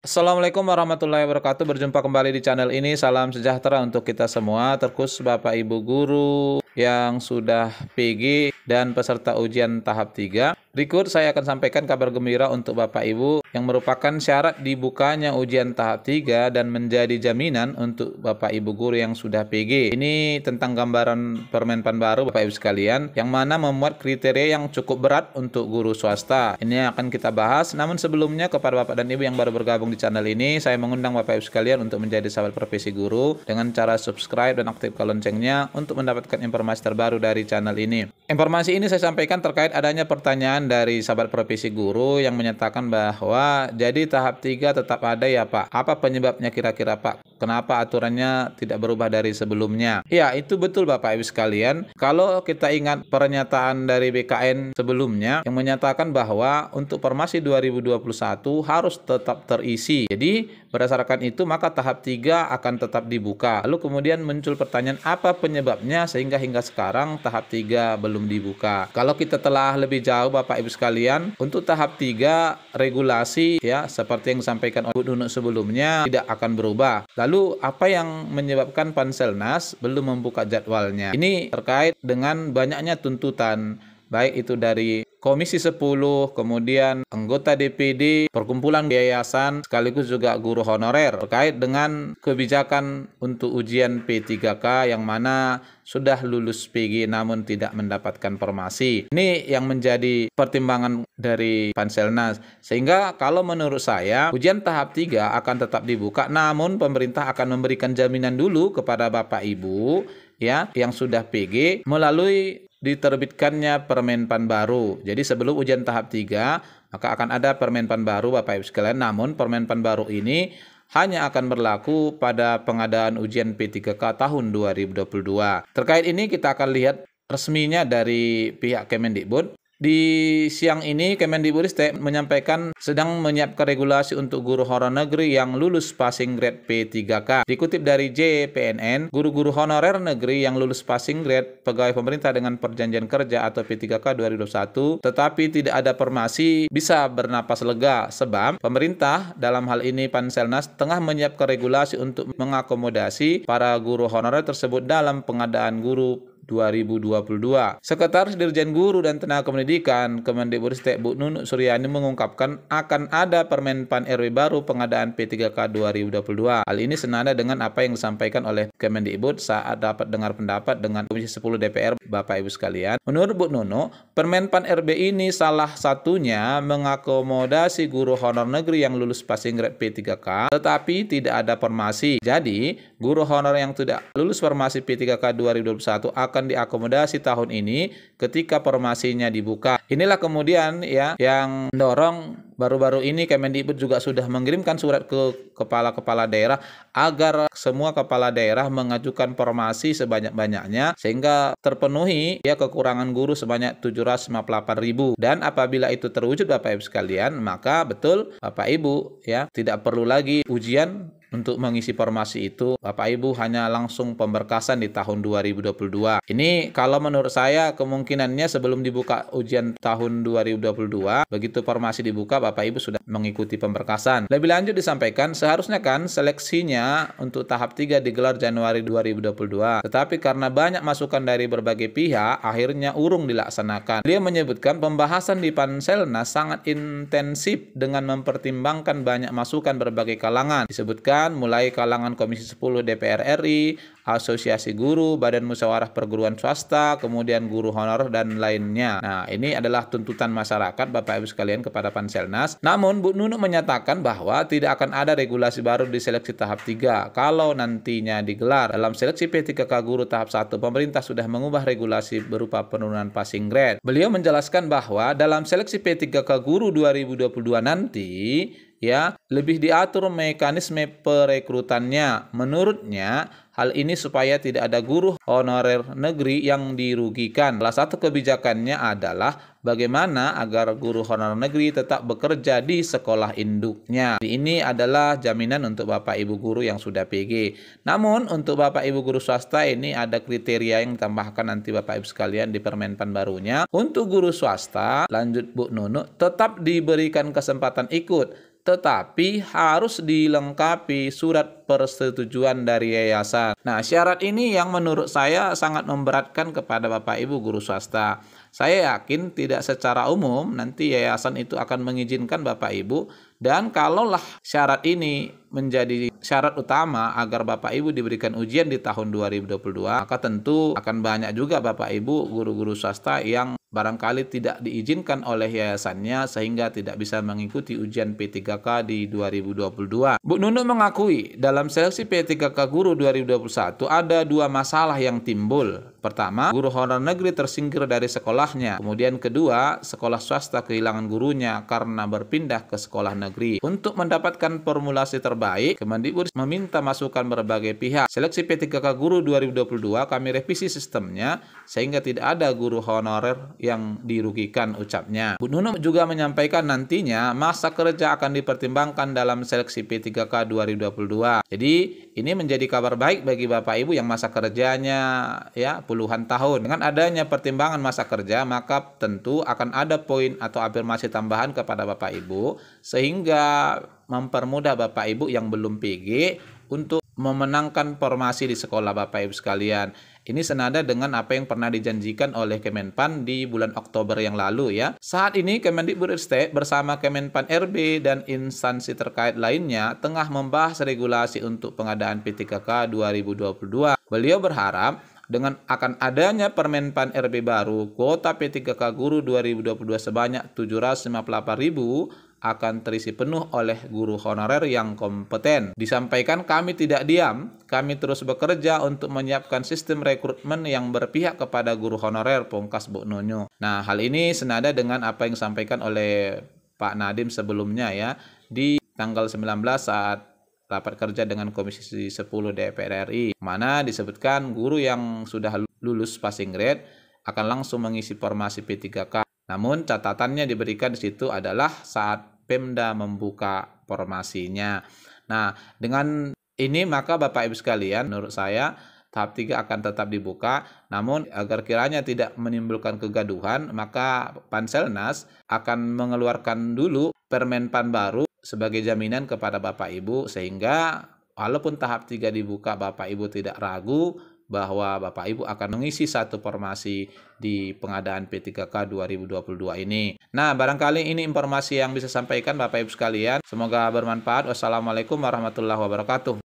Assalamualaikum warahmatullahi wabarakatuh. Berjumpa kembali di channel ini. Salam sejahtera untuk kita semua, terkhusus Bapak Ibu guru yang sudah PG dan peserta ujian tahap 3. Berikut saya akan sampaikan kabar gembira untuk Bapak Ibu yang merupakan syarat dibukanya ujian tahap 3 dan menjadi jaminan untuk Bapak Ibu guru yang sudah PG. Ini tentang gambaran permenpan baru Bapak Ibu sekalian yang mana memuat kriteria yang cukup berat untuk guru swasta. Ini akan kita bahas. Namun sebelumnya kepada Bapak dan Ibu yang baru bergabung di channel ini, saya mengundang Bapak Ibu sekalian untuk menjadi sahabat profesi guru dengan cara subscribe dan aktifkan loncengnya untuk mendapatkan informasi terbaru dari channel ini. Informasi ini saya sampaikan terkait adanya pertanyaan pertanyaan dari sahabat profesi guru yang menyatakan bahwa jadi tahap 3 tetap ada ya Pak. Apa penyebabnya kira-kira Pak? Kenapa aturannya tidak berubah dari sebelumnya? Ya, itu betul Bapak Ibu sekalian. Kalau kita ingat pernyataan dari BKN sebelumnya yang menyatakan bahwa untuk Permasi 2021 harus tetap terisi. Jadi, berdasarkan itu maka tahap 3 akan tetap dibuka. Lalu kemudian muncul pertanyaan apa penyebabnya sehingga hingga sekarang tahap 3 belum dibuka. Kalau kita telah lebih jauh Bapak Ibu sekalian, untuk tahap 3 regulasi ya seperti yang disampaikan oleh Bu Nunuk sebelumnya tidak akan berubah. Lalu Lalu apa yang menyebabkan Panselnas belum membuka jadwalnya? Ini terkait dengan banyaknya tuntutan baik itu dari Komisi 10, kemudian anggota DPD, perkumpulan yayasan, sekaligus juga guru honorer terkait dengan kebijakan untuk ujian P3K yang mana sudah lulus PG namun tidak mendapatkan formasi. Ini yang menjadi pertimbangan dari Panselnas. Sehingga kalau menurut saya, ujian tahap 3 akan tetap dibuka namun pemerintah akan memberikan jaminan dulu kepada Bapak Ibu ya yang sudah PG melalui diterbitkannya Permenpan baru. Jadi sebelum ujian tahap 3, maka akan ada Permenpan baru Bapak Ibu sekalian. Namun Permenpan baru ini hanya akan berlaku pada pengadaan ujian P3K tahun 2022. Terkait ini kita akan lihat resminya dari pihak Kemendikbud di siang ini, Kemendikbudristek menyampaikan sedang menyiapkan regulasi untuk guru honorer negeri yang lulus passing grade P3K. Dikutip dari JPNN, guru-guru honorer negeri yang lulus passing grade pegawai pemerintah dengan perjanjian kerja atau P3K 2021, tetapi tidak ada formasi bisa bernapas lega sebab pemerintah dalam hal ini Panselnas tengah menyiapkan regulasi untuk mengakomodasi para guru honorer tersebut dalam pengadaan guru 2022. Sekretaris Dirjen Guru dan Tenaga Pendidikan Kemendikbudristek Bu Nunuk Suryani mengungkapkan akan ada Permenpan RW baru pengadaan P3K 2022. Hal ini senada dengan apa yang disampaikan oleh Kemendikbud saat dapat dengar pendapat dengan Komisi 10 DPR Bapak Ibu sekalian. Menurut Bu Nunuk, Permenpan RB ini salah satunya mengakomodasi guru honor negeri yang lulus passing grade P3K tetapi tidak ada formasi. Jadi, guru honor yang tidak lulus formasi P3K 2021 akan akan diakomodasi tahun ini ketika formasinya dibuka. Inilah kemudian ya yang mendorong Baru-baru ini Kemendikbud juga sudah mengirimkan surat ke kepala-kepala daerah agar semua kepala daerah mengajukan formasi sebanyak-banyaknya sehingga terpenuhi ya kekurangan guru sebanyak 758.000 dan apabila itu terwujud Bapak Ibu sekalian maka betul Bapak Ibu ya tidak perlu lagi ujian untuk mengisi formasi itu Bapak Ibu hanya langsung pemberkasan di tahun 2022. Ini kalau menurut saya kemungkinannya sebelum dibuka ujian tahun 2022 begitu formasi dibuka Bapak Bapak Ibu sudah mengikuti pemberkasan. Lebih lanjut disampaikan, seharusnya kan seleksinya untuk tahap 3 digelar Januari 2022. Tetapi karena banyak masukan dari berbagai pihak, akhirnya urung dilaksanakan. Dia menyebutkan pembahasan di Panselna sangat intensif dengan mempertimbangkan banyak masukan berbagai kalangan. Disebutkan mulai kalangan Komisi 10 DPR RI, asosiasi guru, badan musyawarah perguruan swasta, kemudian guru honor dan lainnya. Nah, ini adalah tuntutan masyarakat Bapak Ibu sekalian kepada Panselnas. Namun Bu Nunu menyatakan bahwa tidak akan ada regulasi baru di seleksi tahap 3 kalau nantinya digelar. Dalam seleksi P3K guru tahap 1, pemerintah sudah mengubah regulasi berupa penurunan passing grade. Beliau menjelaskan bahwa dalam seleksi P3K guru 2022 nanti ya lebih diatur mekanisme perekrutannya. Menurutnya Hal ini supaya tidak ada guru honorer negeri yang dirugikan. Salah satu kebijakannya adalah bagaimana agar guru honorer negeri tetap bekerja di sekolah induknya. Ini adalah jaminan untuk Bapak Ibu guru yang sudah PG. Namun untuk Bapak Ibu guru swasta ini ada kriteria yang ditambahkan nanti Bapak Ibu sekalian di Permenpan barunya. Untuk guru swasta, lanjut Bu Nunu, tetap diberikan kesempatan ikut tetapi harus dilengkapi surat persetujuan dari yayasan. Nah, syarat ini yang menurut saya sangat memberatkan kepada Bapak Ibu guru swasta. Saya yakin tidak secara umum nanti yayasan itu akan mengizinkan Bapak Ibu dan kalaulah syarat ini menjadi syarat utama agar Bapak Ibu diberikan ujian di tahun 2022, maka tentu akan banyak juga Bapak Ibu guru-guru swasta yang barangkali tidak diizinkan oleh yayasannya sehingga tidak bisa mengikuti ujian P3K di 2022. Bu Nunu mengakui dalam seleksi P3K Guru 2021 ada dua masalah yang timbul. Pertama, guru honorer negeri tersingkir dari sekolahnya. Kemudian kedua, sekolah swasta kehilangan gurunya karena berpindah ke sekolah negeri. Untuk mendapatkan formulasi terbaik, Kemendikbud meminta masukan berbagai pihak. Seleksi P3K Guru 2022 kami revisi sistemnya sehingga tidak ada guru honorer yang dirugikan ucapnya. Bu Nunung juga menyampaikan nantinya masa kerja akan dipertimbangkan dalam seleksi P3K 2022. Jadi ini menjadi kabar baik bagi Bapak Ibu yang masa kerjanya ya puluhan tahun. Dengan adanya pertimbangan masa kerja, maka tentu akan ada poin atau afirmasi tambahan kepada Bapak Ibu sehingga mempermudah Bapak Ibu yang belum PG untuk memenangkan formasi di sekolah Bapak Ibu sekalian. Ini senada dengan apa yang pernah dijanjikan oleh Kemenpan di bulan Oktober yang lalu ya. Saat ini Kemendikbudristek bersama Kemenpan RB dan instansi terkait lainnya tengah membahas regulasi untuk pengadaan P3K 2022. Beliau berharap dengan akan adanya Pan RB baru, kuota P3K guru 2022 sebanyak 758.000 akan terisi penuh oleh guru honorer yang kompeten. Disampaikan kami tidak diam, kami terus bekerja untuk menyiapkan sistem rekrutmen yang berpihak kepada guru honorer Pongkas Bu Nonyo. Nah, hal ini senada dengan apa yang disampaikan oleh Pak Nadim sebelumnya ya di tanggal 19 saat rapat kerja dengan Komisi 10 DPR RI, mana disebutkan guru yang sudah lulus passing grade akan langsung mengisi formasi P3K. Namun catatannya diberikan di situ adalah saat Pemda membuka formasinya. Nah, dengan ini maka Bapak Ibu sekalian, menurut saya tahap 3 akan tetap dibuka, namun agar kiranya tidak menimbulkan kegaduhan, maka Panselnas akan mengeluarkan dulu Permenpan baru sebagai jaminan kepada Bapak Ibu sehingga walaupun tahap 3 dibuka Bapak Ibu tidak ragu bahwa Bapak Ibu akan mengisi satu formasi di pengadaan P3K 2022 ini. Nah, barangkali ini informasi yang bisa sampaikan Bapak Ibu sekalian. Semoga bermanfaat. Wassalamualaikum warahmatullahi wabarakatuh.